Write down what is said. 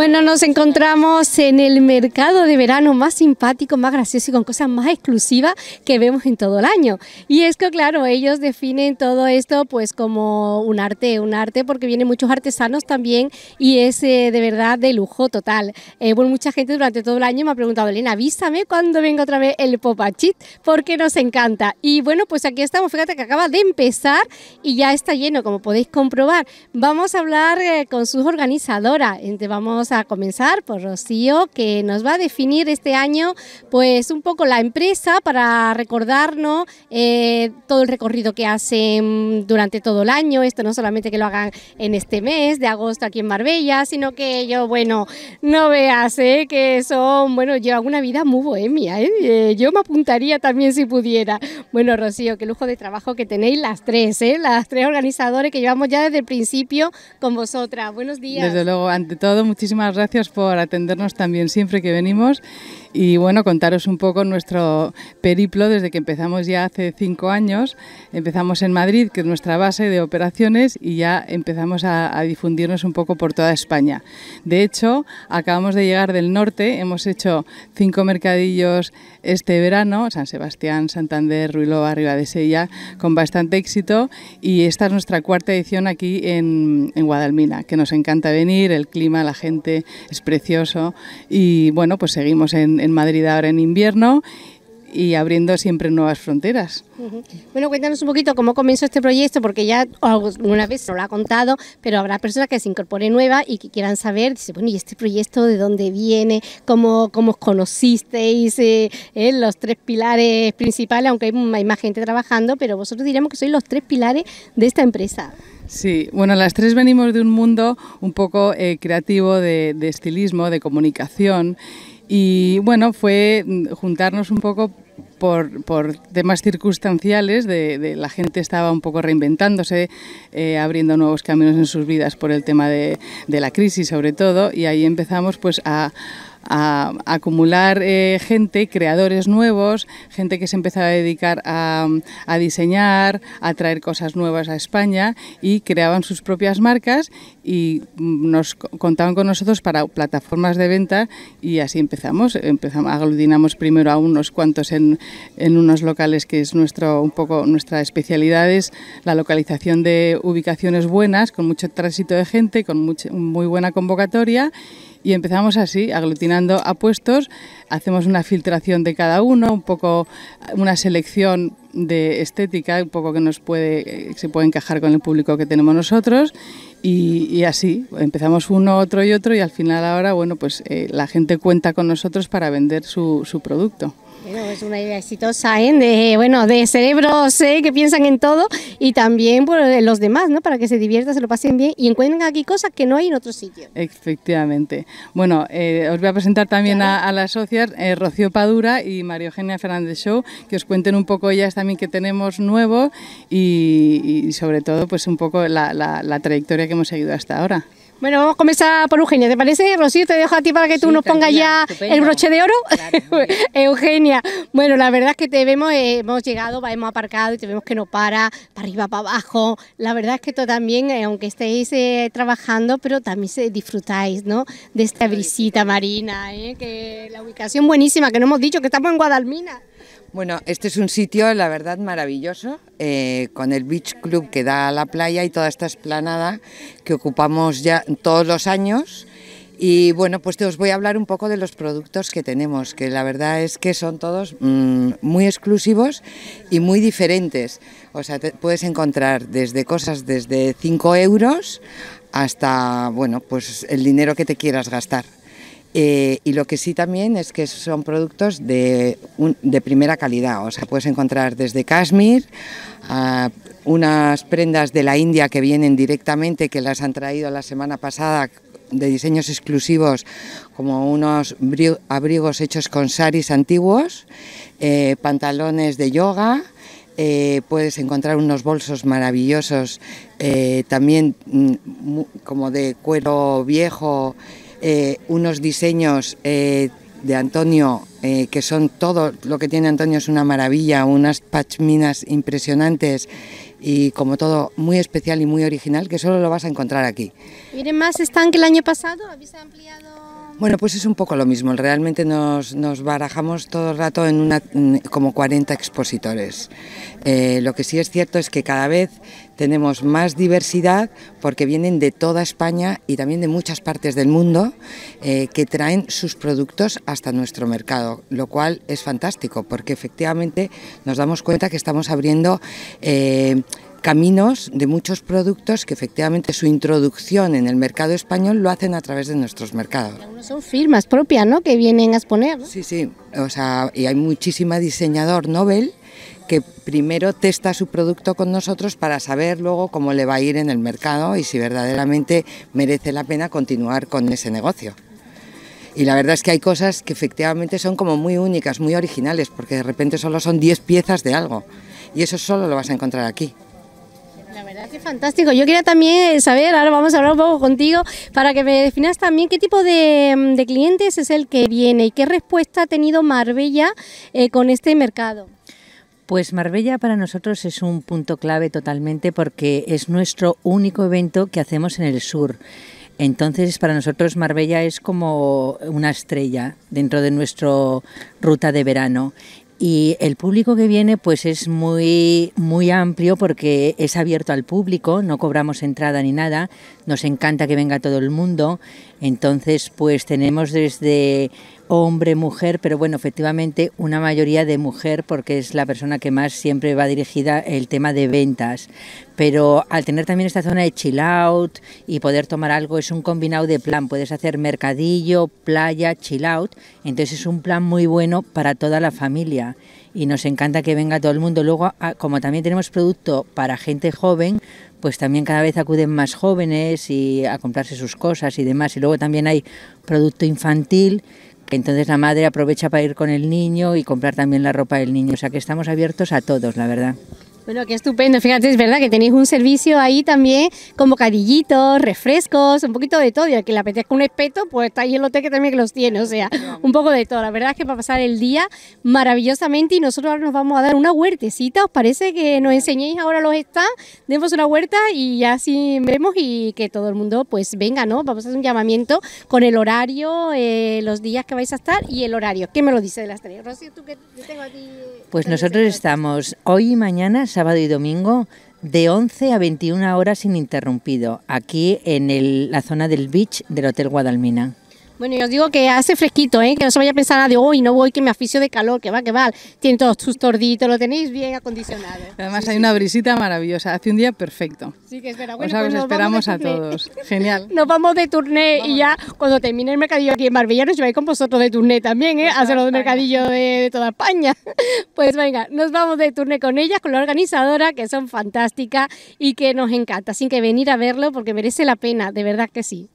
Bueno, nos encontramos en el mercado de verano más simpático, más gracioso y con cosas más exclusivas que vemos en todo el año. Y es que, claro, ellos definen todo esto pues como un arte, un arte porque vienen muchos artesanos también y es eh, de verdad de lujo total. Eh, bueno, mucha gente durante todo el año me ha preguntado, Elena, avísame cuando venga otra vez el Popachit porque nos encanta. Y bueno, pues aquí estamos, fíjate que acaba de empezar y ya está lleno, como podéis comprobar. Vamos a hablar eh, con sus organizadoras, vamos a comenzar por Rocío, que nos va a definir este año pues un poco la empresa para recordarnos eh, todo el recorrido que hacen durante todo el año. Esto no solamente que lo hagan en este mes de agosto aquí en Marbella, sino que yo, bueno, no veas ¿eh? que son, bueno, llevan una vida muy bohemia. ¿eh? Yo me apuntaría también si pudiera. Bueno, Rocío, qué lujo de trabajo que tenéis las tres, las tres organizadores que llevamos ya desde el principio con vosotras. Buenos días. Desde luego, ante todo, muchísimas muchas gracias por atendernos también siempre que venimos y bueno, contaros un poco nuestro periplo desde que empezamos ya hace cinco años. Empezamos en Madrid, que es nuestra base de operaciones, y ya empezamos a, difundirnos un poco por toda España. De hecho, acabamos de llegar del norte, hemos hecho cinco mercadillos este verano, San Sebastián, Santander, Ruilova, Arriba de con bastante éxito, y esta es nuestra cuarta edición aquí en, en Guadalmina, que nos encanta venir, el clima, la gente es precioso, y bueno, pues seguimos en en, Madrid ahora en invierno y abriendo siempre nuevas fronteras. Bueno, cuéntanos un poquito cómo comenzó este proyecto, porque ya alguna vez se lo ha contado, pero habrá personas que se incorporen nuevas y que quieran saber, dice, bueno, ¿y este proyecto de dónde viene? ¿Cómo, cómo os conocisteis? Eh, eh, los tres pilares principales, aunque hay más gente trabajando, pero vosotros diríamos que sois los tres pilares de esta empresa. Sí, bueno, las tres venimos de un mundo un poco eh, creativo de, de estilismo, de comunicación y bueno, fue mm, juntarnos un poco por, por temas circunstanciales, de, la gente estaba un poco reinventándose, eh, abriendo nuevos caminos en sus vidas por el tema de, de la crisis sobre todo, y ahí empezamos pues a a, acumular eh, gente, creadores nuevos, gente que se empezaba a dedicar a, diseñar, a traer cosas nuevas a España y creaban sus propias marcas y mm, nos contaban con nosotros para plataformas de venta y así empezamos. empezamos aglutinamos primero a unos cuantos en, unos locales que es nuestro, un poco nuestra especialidad, es la localización de ubicaciones buenas, con mucho tránsito de gente, con muy buena convocatoria y empezamos así, aglutinando apuestos, hacemos una filtración de cada uno, un poco una selección de estética, un poco que nos puede, eh, se puede encajar con el público que tenemos nosotros y, así empezamos uno, otro y otro y al final ahora, bueno, pues eh, la gente cuenta con nosotros para vender su, su producto es una idea exitosa, ¿eh? De, bueno, de cerebros que piensan en todo y también por eh, los demás, ¿no? Para que se diviertan, se lo pasen bien y encuentren aquí cosas que no hay en otro sitio. Efectivamente. Bueno, eh, os voy a presentar también a, las socias, eh, Rocío Padura y María Eugenia Fernández Show, que os cuenten un poco ellas también que tenemos nuevo y, sobre todo, pues un poco la, la, la trayectoria que hemos seguido hasta ahora. Bueno, vamos a comenzar por Eugenia, ¿te parece? Rocío, te dejo a ti para que tú nos pongas ya el broche de oro. Eugenia, bueno, la verdad es que te vemos, eh, hemos llegado, hemos aparcado y te vemos que no para, para arriba, para abajo. La verdad es que tú también, eh, aunque estéis eh, trabajando, pero también se disfrutáis, ¿no? De esta visita marina, que la ubicación buenísima, que no hemos dicho que estamos en Guadalmina. Bueno, este es un sitio, la verdad, maravilloso, eh, con el Beach Club que da a la playa y toda esta esplanada que ocupamos ya todos los años. Y bueno, pues te os voy a hablar un poco de los productos que tenemos, que la verdad es que son todos mm, muy exclusivos y muy diferentes. O sea, puedes encontrar desde cosas desde 5 euros hasta, bueno, pues el dinero que te quieras gastar. Eh, y lo que sí también es que son productos de, de primera calidad. O sea, puedes encontrar desde Kashmir a unas prendas de la India que vienen directamente, que las han traído la semana pasada de diseños exclusivos, como unos abrigos hechos con saris antiguos, eh, pantalones de yoga. Eh, puedes encontrar unos bolsos maravillosos, también mm, como de cuero viejo, eh, unos diseños eh, de Antonio, eh, que son todo lo que tiene Antonio es una maravilla, unas pachminas impresionantes y como todo muy especial y muy original que solo lo vas a encontrar aquí. Miren más están que el año pasado, habéis ampliado bueno, pues es un poco lo mismo. Realmente nos, barajamos todo el rato en una, como 40 expositores. Eh, lo que sí es cierto es que cada vez tenemos más diversidad porque vienen de toda España y también de muchas partes del mundo eh, que traen sus productos hasta nuestro mercado, lo cual es fantástico porque efectivamente nos damos cuenta que estamos abriendo... Eh, caminos de muchos productos que efectivamente su introducción en el mercado español lo hacen a través de nuestros mercados. Son firmas propias, ¿no? Que vienen a exponer. Sí, sí. O sea, y hay muchísima diseñador Nobel que primero testa su producto con nosotros para saber luego cómo le va a ir en el mercado y si verdaderamente merece la pena continuar con ese negocio. Y la verdad es que hay cosas que efectivamente son como muy únicas, muy originales, porque de repente solo son 10 piezas de algo. Y eso solo lo vas a encontrar aquí fantástico. Yo quería también eh, saber, ahora vamos a hablar un poco contigo, para que me definas también qué tipo de, mm, clientes es el que viene y qué respuesta ha tenido Marbella eh, con este mercado. Pues Marbella para nosotros es un punto clave totalmente porque es nuestro único evento que hacemos en el sur. Entonces, para nosotros Marbella es como una estrella dentro de nuestra ruta de verano y el público que viene pues es muy muy amplio porque es abierto al público, no cobramos entrada ni nada, nos encanta que venga todo el mundo, entonces pues tenemos desde hombre, mujer, pero bueno, efectivamente una mayoría de mujer porque es la persona que más siempre va dirigida el tema de ventas. Pero al tener también esta zona de chill out y poder tomar algo, es un combinado de plan. Puedes hacer mercadillo, playa, chill out. Entonces es un plan muy bueno para toda la familia y nos encanta que venga todo el mundo. Luego, ah, como también tenemos producto para gente joven, pues también cada vez acuden más jóvenes y a comprarse sus cosas y demás. Y luego también hay producto infantil entonces la madre aprovecha para ir con el niño y comprar también la ropa del niño. O sea que estamos abiertos a todos, la verdad. Bueno, qué estupendo. Fíjate, es verdad que tenéis un servicio ahí también con bocadillitos, refrescos, un poquito de todo. Y al que le apetezca un espeto, pues está ahí el hotel que también los tiene. O sea, un poco de todo. La verdad es que para pasar el día maravillosamente y nosotros nos vamos a dar una huertecita. ¿Os parece que nos enseñéis ahora los está, Demos una huerta y ya así vemos y que todo el mundo pues venga, ¿no? Vamos a hacer un llamamiento con el horario, eh, los días que vais a estar y el horario. ¿Qué me lo dice de las tres? Pues nosotros estamos hoy y mañana sábado y domingo de 11 a 21 horas ininterrumpido, aquí en la zona del beach del Hotel Guadalmina. Bueno, yo os digo que hace fresquito, ¿eh? que no se vaya a pensar nada ah, de hoy, no voy, que me aficio de calor, que va, que va. Tienen todos sus torditos, lo tenéis bien acondicionado. Además, hay una brisita maravillosa, hace un día perfecto. Sí, que espera, bueno, o sea, os pues esperamos a todos. Genial. Nos vamos de turné y ya cuando termine el mercadillo aquí en Marbella, nos lleváis con vosotros de turné también, ¿eh? a hacer los mercadillos de, toda España. Pues venga, nos vamos de turné con ellas, con la organizadora, que son fantásticas y que nos encanta. Así que venir a verlo porque merece la pena, de verdad que sí.